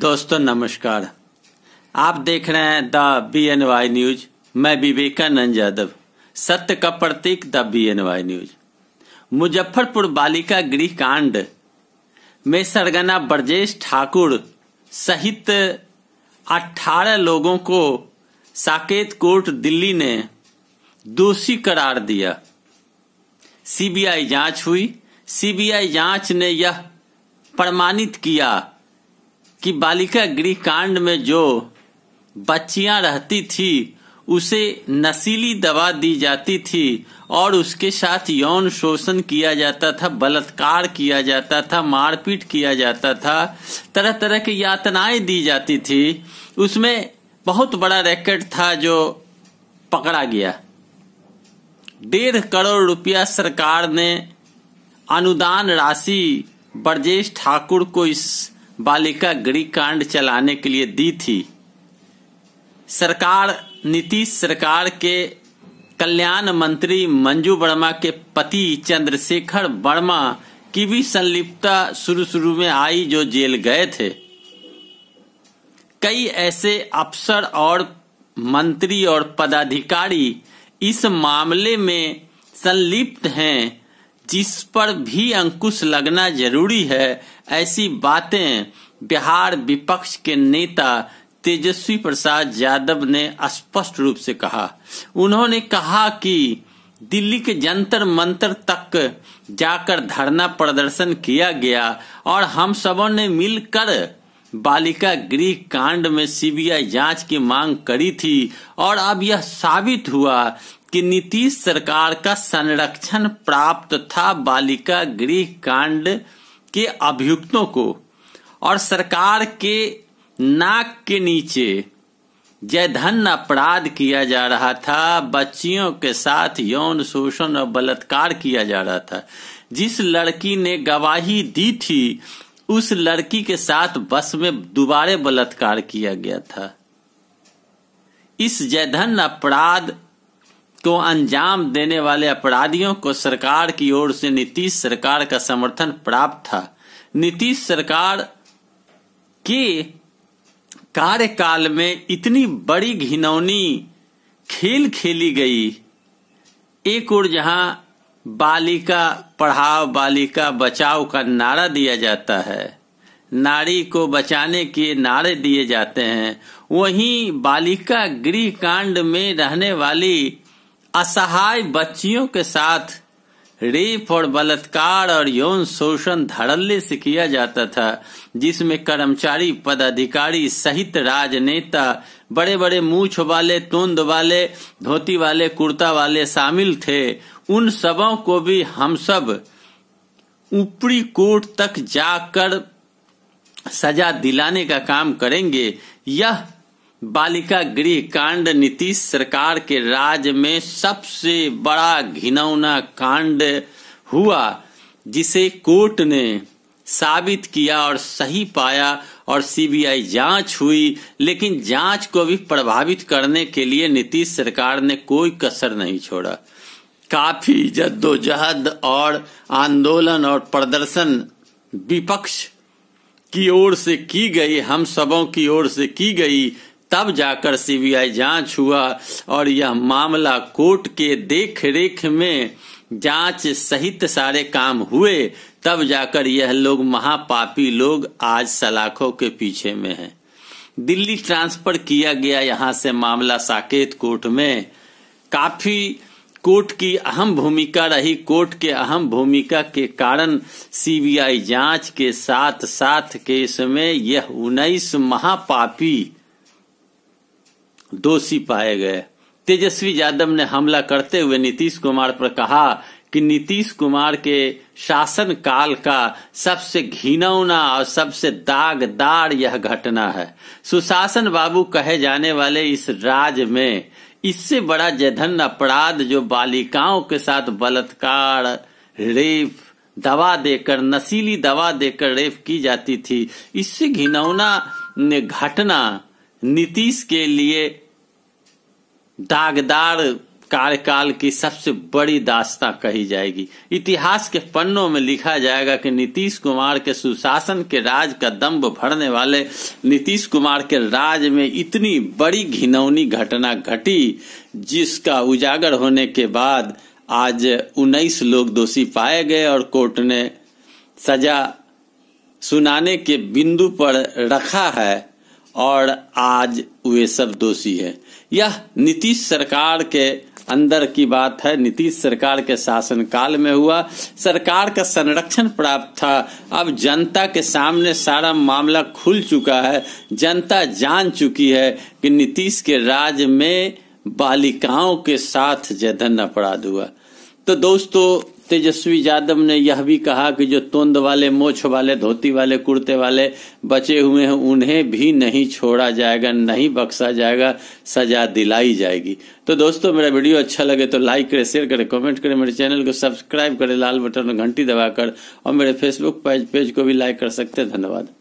दोस्तों नमस्कार आप देख रहे हैं the B N Y news मैं विवेकानंद यादव सत्य का प्रतीक the B N Y news Muzaffarpur बालिका गृह कांड में सरगना ब्रजेश ठाकुर सहित 18 लोगों को साकेत कोर्ट दिल्ली ने दोषी करार दिया सीबीआई जांच हुई सीबीआई जांच ने यह प्रमाणित किया कि बालिका गृह कांड में जो बच्चियां रहती थी उसे नशीली दवा दी जाती थी और उसके साथ यौन शोषण किया जाता था बलात्कार किया जाता था मारपीट किया जाता था तरह तरह की यातनाएं दी जाती थी उसमें बहुत बड़ा रैकेट था जो पकड़ा गया डेढ़ करोड़ रुपया सरकार ने अनुदान राशि ब्रजेश ठाकुर को इस बालिका गृह कांड चलाने के लिए दी थी सरकार नीतीश सरकार के कल्याण मंत्री मंजू वर्मा के पति चंद्रशेखर वर्मा की भी संलिप्तता शुरू शुरू में आई जो जेल गए थे कई ऐसे अफसर और मंत्री और पदाधिकारी इस मामले में संलिप्त हैं जिस पर भी अंकुश लगना जरूरी है ऐसी बातें बिहार विपक्ष के नेता तेजस्वी प्रसाद यादव ने स्पष्ट रूप से कहा उन्होंने कहा कि दिल्ली के जंतर मंतर तक जाकर धरना प्रदर्शन किया गया और हम सबों ने मिलकर बालिका गृह कांड में सीबीआई जांच की मांग करी थी और अब यह साबित हुआ कि नीतीश सरकार का संरक्षण प्राप्त था बालिका गृह कांड के अभियुक्तों को और सरकार के नाक के नीचे जयधन अपराध किया जा रहा था बच्चियों के साथ यौन शोषण और बलात्कार किया जा रहा था जिस लड़की ने गवाही दी थी उस लड़की के साथ बस में दोबारे बलात्कार किया गया था इस जयधन अपराध को अंजाम देने वाले अपराधियों को सरकार की ओर से नीतीश सरकार का समर्थन प्राप्त था नीतीश सरकार के कार्यकाल में इतनी बड़ी घिनौनी खेल खेली गई एक और जहां बालिका पढ़ाओ बालिका बचाओ का नारा दिया जाता है नारी को बचाने के नारे दिए जाते हैं वहीं बालिका गृह कांड में रहने वाली असहाय बच्चियों के साथ रेप और बलात्कार और यौन शोषण धड़ल्ले से किया जाता था जिसमें कर्मचारी पदाधिकारी सहित राजनेता बड़े बड़े मूछ वाले तोंद वाले धोती वाले कुर्ता वाले शामिल थे उन सबों को भी हम सब ऊपरी कोर्ट तक जाकर सजा दिलाने का काम करेंगे यह बालिका गृह कांड नीतीश सरकार के राज में सबसे बड़ा घिनौना कांड हुआ जिसे कोर्ट ने साबित किया और सही पाया और सीबीआई जांच हुई लेकिन जांच को भी प्रभावित करने के लिए नीतीश सरकार ने कोई कसर नहीं छोड़ा काफी जद्दोजहद और आंदोलन और प्रदर्शन विपक्ष की ओर से की गई हम सबों की ओर से की गई तब जाकर सीबीआई जांच हुआ और यह मामला कोर्ट के देख रेख में जांच सहित सारे काम हुए तब जाकर यह लोग महापापी लोग आज सलाखों के पीछे में हैं दिल्ली ट्रांसफर किया गया यहाँ से मामला साकेत कोर्ट में काफी कोर्ट की अहम भूमिका रही कोर्ट के अहम भूमिका के कारण सीबीआई जांच के साथ साथ केस में यह उन्नीस महापापी दोषी पाए गए तेजस्वी यादव ने हमला करते हुए नीतीश कुमार पर कहा कि नीतीश कुमार के शासन काल का सबसे घिनौना और सबसे दागदार यह घटना है सुशासन बाबू कहे जाने वाले इस राज में इससे बड़ा जघन्य अपराध जो बालिकाओं के साथ बलात्कार रेप दवा देकर नशीली दवा देकर रेप की जाती थी इससे घिनौना घटना नीतीश के लिए दागदार कार्यकाल की सबसे बड़ी दास्ता कही जाएगी इतिहास के पन्नों में लिखा जाएगा कि नीतीश कुमार के सुशासन के राज का दम्ब भरने वाले नीतीश कुमार के राज में इतनी बड़ी घिनौनी घटना घटी जिसका उजागर होने के बाद आज 19 लोग दोषी पाए गए और कोर्ट ने सजा सुनाने के बिंदु पर रखा है और आज वे सब दोषी है यह नीतीश सरकार के अंदर की बात है नीतीश सरकार के शासनकाल में हुआ सरकार का संरक्षण प्राप्त था अब जनता के सामने सारा मामला खुल चुका है जनता जान चुकी है कि नीतीश के राज में बालिकाओं के साथ जधन अपराध हुआ तो दोस्तों तेजस्वी यादव ने यह भी कहा कि जो तोंद वाले मोछ वाले धोती वाले कुर्ते वाले बचे हुए हैं उन्हें भी नहीं छोड़ा जाएगा नहीं बख्शा जाएगा सजा दिलाई जाएगी तो दोस्तों मेरा वीडियो अच्छा लगे तो लाइक करें शेयर करें कमेंट करें मेरे चैनल को सब्सक्राइब करें लाल बटन घंटी दबाकर और मेरे फेसबुक पेज पेज को भी लाइक कर सकते हैं धन्यवाद